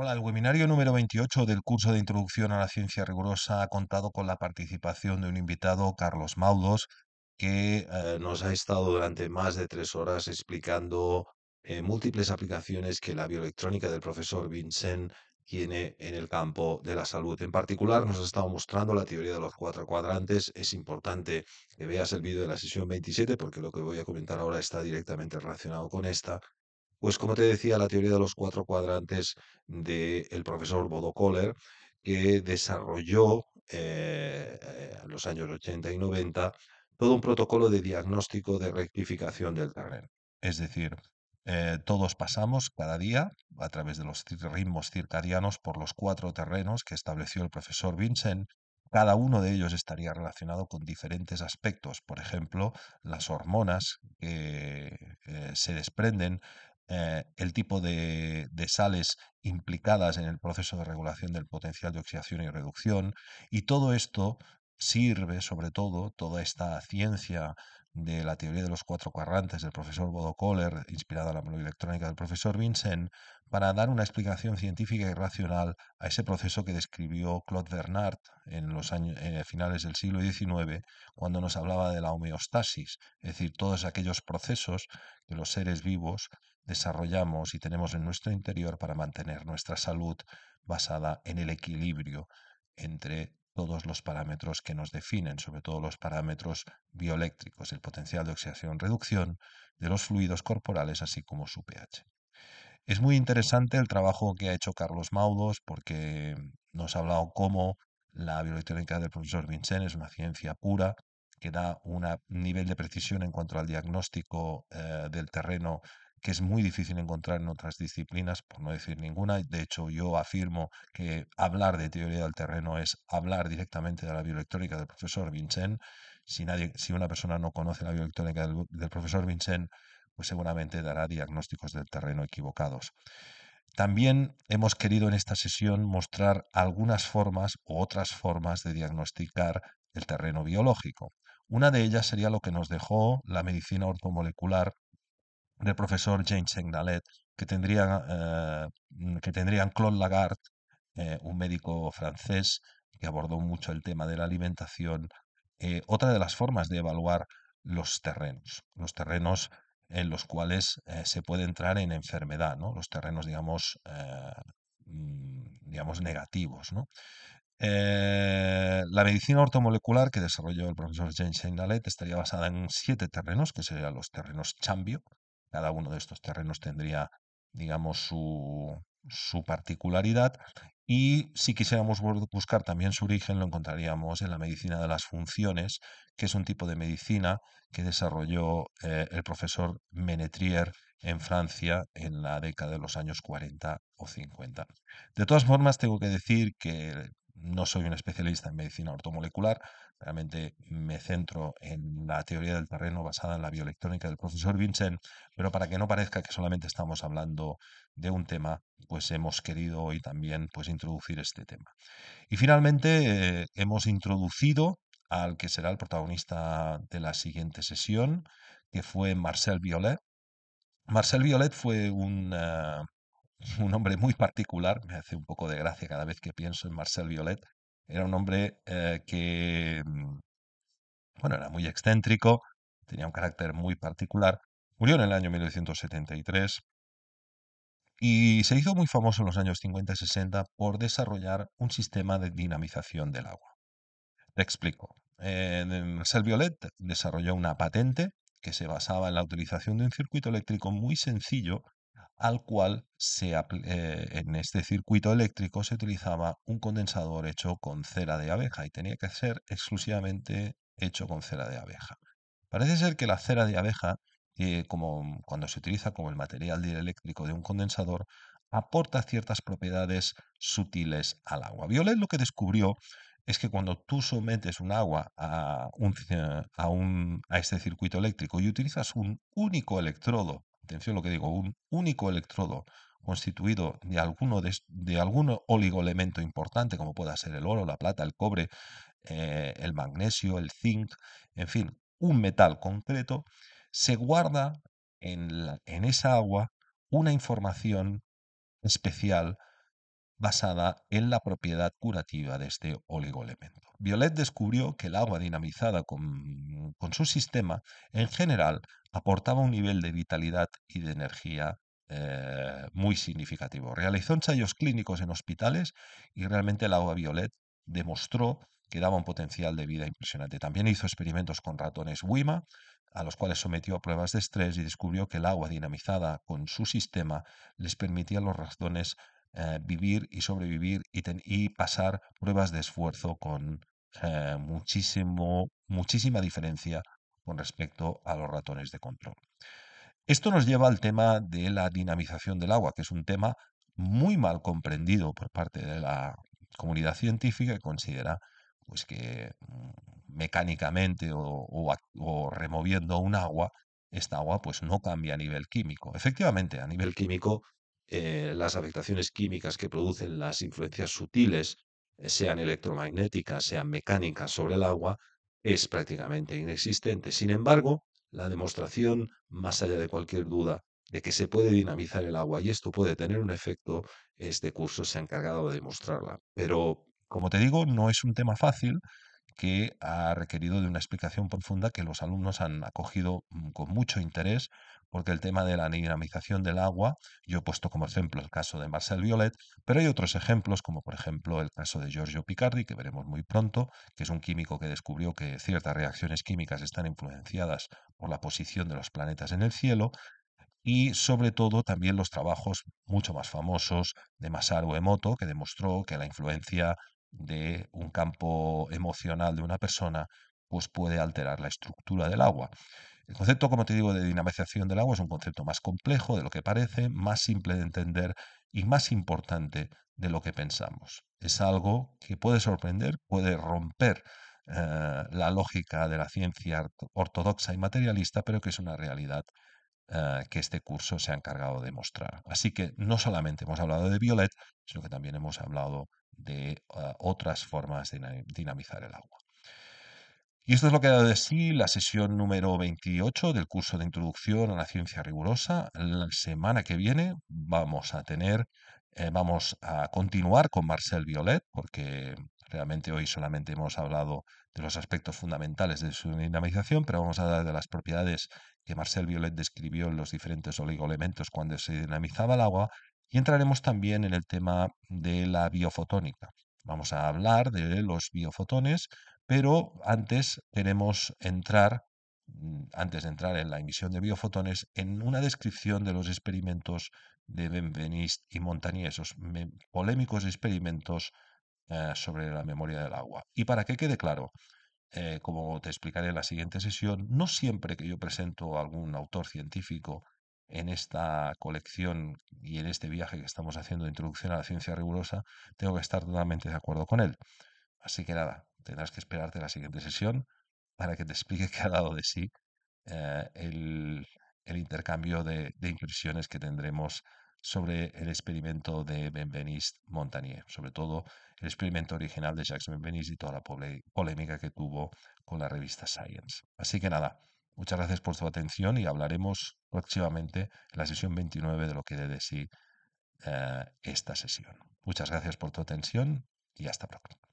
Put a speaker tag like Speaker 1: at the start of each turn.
Speaker 1: Hola, el webinario número 28 del curso de Introducción a la Ciencia Rigurosa ha contado con la participación de un invitado, Carlos Maudos, que eh, nos ha estado durante más de tres horas explicando eh, múltiples aplicaciones que la bioelectrónica del profesor Vincent tiene en el campo de la salud. En particular, nos ha estado mostrando la teoría de los cuatro cuadrantes. Es importante que veas el vídeo de la sesión 27 porque lo que voy a comentar ahora está directamente relacionado con esta pues como te decía, la teoría de los cuatro cuadrantes del profesor Bodo Kohler, que desarrolló eh, eh, en los años 80 y 90 todo un protocolo de diagnóstico de rectificación del terreno. Es decir, eh, todos pasamos cada día, a través de los ritmos circadianos, por los cuatro terrenos que estableció el profesor Vincent. Cada uno de ellos estaría relacionado con diferentes aspectos, por ejemplo, las hormonas que se desprenden eh, el tipo de, sales implicadas en el proceso de regulación del potencial de oxidación y reducción, y todo esto sirve sobre todo toda esta ciencia de la teoría de los cuatro cuadrantes del profesor Bodo Kohler, inspirada en la electrónica del profesor Vincent, para dar una explicación científica y racional a ese proceso que describió Claude Bernard en los años, eh, finales del siglo XIX, cuando nos hablaba de la homeostasis, es decir, todos aquellos procesos que los seres vivos desarrollamos y tenemos en nuestro interior para mantener nuestra salud basada en el equilibrio entre todos los parámetros que nos definen, sobre todo los parámetros bioeléctricos, el potencial de oxidación-reducción de los fluidos corporales, así como su pH. Es muy interesante el trabajo que ha hecho Carlos Maudos porque nos ha hablado cómo la bioelectrónica del profesor Vincent es una ciencia pura que da un nivel de precisión en cuanto al diagnóstico eh, del terreno que es muy difícil encontrar en otras disciplinas, por no decir ninguna. De hecho, yo afirmo que hablar de teoría del terreno es hablar directamente de la bioelectrónica del profesor Vincent. Si, una persona no conoce la bioelectrónica del, profesor Vincent, pues seguramente dará diagnósticos del terreno equivocados. También hemos querido en esta sesión mostrar algunas formas u otras formas de diagnosticar el terreno biológico. Una de ellas sería lo que nos dejó la medicina ortomolecular del profesor James Segnalet que tendrían, eh, que tendrían Claude Lagarde, eh, un médico francés que abordó mucho el tema de la alimentación, eh, otra de las formas de evaluar los terrenos, los terrenos en los cuales se puede entrar en enfermedad, ¿no? los terrenos, digamos, mm, digamos negativos. la medicina ortomolecular que desarrolló el profesor James Signalet estaría basada en siete terrenos, que serían los terrenos chambio, cada uno de estos terrenos tendría, digamos, su, particularidad y si quisiéramos buscar también su origen, lo encontraríamos en la medicina de las funciones, que es un tipo de medicina que desarrolló eh, el profesor Menetrier en Francia en la década de los años 40 o 50. De todas formas, tengo que decir que no soy un especialista en medicina ortomolecular, realmente me centro en la teoría del terreno basada en la bioelectrónica del profesor Vincent, pero para que no parezca que solamente estamos hablando de un tema, pues hemos querido hoy también pues, introducir este tema. Y finalmente eh, hemos introducido al que será el protagonista de la siguiente sesión, que fue Marcel Violet. Marcel Violet fue un... Eh, un hombre muy particular, me hace un poco de gracia cada vez que pienso en Marcel Violet, era un hombre eh, que, mm, bueno, era muy excéntrico, tenía un carácter muy particular, murió en el año 1973 y se hizo muy famoso en los años 50 y 60 por desarrollar un sistema de dinamización del agua. Te explico. Eh, Marcel Violet desarrolló una patente que se basaba en la utilización de un circuito eléctrico muy sencillo al cual eh, en este circuito eléctrico se utilizaba un condensador hecho con cera de abeja y tenía que ser exclusivamente hecho con cera de abeja. Parece ser que la cera de abeja, eh, cuando se utiliza como el material dieléctrico de un condensador, aporta ciertas propiedades sutiles al agua. Violet lo que descubrió es que cuando tú sometes un agua a eh, este circuito eléctrico y utilizas un único electrodo atención lo que digo, un único electrodo constituido de alguno de, de algún oligoelemento importante, como pueda ser el oro, la plata, el cobre, eh, el magnesio, el zinc, en fin, un metal concreto, se guarda en, en esa agua una información especial basada en la propiedad curativa de este oligoelemento. Violet descubrió que el agua dinamizada con, su sistema en general aportaba un nivel de vitalidad y de energía eh, muy significativo. Realizó ensayos clínicos en hospitales y realmente el agua violet demostró que daba un potencial de vida impresionante. También hizo experimentos con ratones Wima, a los cuales sometió a pruebas de estrés y descubrió que el agua dinamizada con su sistema les permitía a los ratones eh, vivir y sobrevivir y, pasar pruebas de esfuerzo con eh, muchísimo, muchísima diferencia con respecto a los ratones de control. Esto nos lleva al tema de la dinamización del agua, que es un tema muy mal comprendido por parte de la comunidad científica que considera pues, que mm, mecánicamente o, removiendo un agua esta agua pues no cambia a nivel químico. Efectivamente, a nivel químico eh, las afectaciones químicas que producen las influencias sutiles, eh, sean electromagnéticas, sean mecánicas sobre el agua, es prácticamente inexistente. Sin embargo, la demostración, más allá de cualquier duda, de que se puede dinamizar el agua y esto puede tener un efecto, este curso se ha encargado de demostrarla. Pero, como te digo, no es un tema fácil que ha requerido de una explicación profunda que los alumnos han acogido mm, con mucho interés, porque el tema de la dinamización del agua, yo he puesto como ejemplo el caso de Marcel Violet, pero hay otros ejemplos, como por ejemplo el caso de Giorgio Picardi, que veremos muy pronto, que es un químico que descubrió que ciertas reacciones químicas están influenciadas por la posición de los planetas en el cielo, y sobre todo también los trabajos mucho más famosos de Masaru Emoto, que demostró que la influencia de un campo emocional de una persona, pues puede alterar la estructura del agua. El concepto, como te digo, de dinamización del agua es un concepto más complejo de lo que parece, más simple de entender y más importante de lo que pensamos. Es algo que puede sorprender, puede romper eh, la lógica de la ciencia ortodoxa y materialista, pero que es una realidad eh, que este curso se ha encargado de mostrar. Así que no solamente hemos hablado de Violet, sino que también hemos hablado de eh, otras formas de dinamizar el agua. Y esto es lo que ha dado de sí la sesión número 28 del curso de introducción a la ciencia rigurosa. La semana que viene vamos a tener, eh, vamos a continuar con Marcel Violet, porque realmente hoy solamente hemos hablado de los aspectos fundamentales de su dinamización, pero vamos a hablar de las propiedades que Marcel Violet describió en los diferentes oligoelementos cuando se dinamizaba el agua, y entraremos también en el tema de la biofotónica. Vamos a hablar de los biofotones, pero antes queremos entrar, mm, antes de entrar en la emisión de biofotones, en una descripción de los experimentos de Benveniste y Montagnier, esos polémicos experimentos eh, sobre la memoria del agua. Y para que quede claro, eh, como te explicaré en la siguiente sesión, no siempre que yo presento algún autor científico en esta colección y en este viaje que estamos haciendo de introducción a la ciencia rigurosa, tengo que estar totalmente de acuerdo con él. Así que nada, tendrás que esperarte la siguiente sesión para que te explique qué ha dado de sí eh, el, el, intercambio de, de impresiones que tendremos sobre el experimento de Benveniste Montagnier, sobre todo el experimento original de Jacques Benveniste y toda la polémica que tuvo con la revista Science. Así que nada, muchas gracias por su atención y hablaremos próximamente en la sesión 29 de lo que debe de eh, esta sesión. Muchas gracias por tu atención y hasta pronto.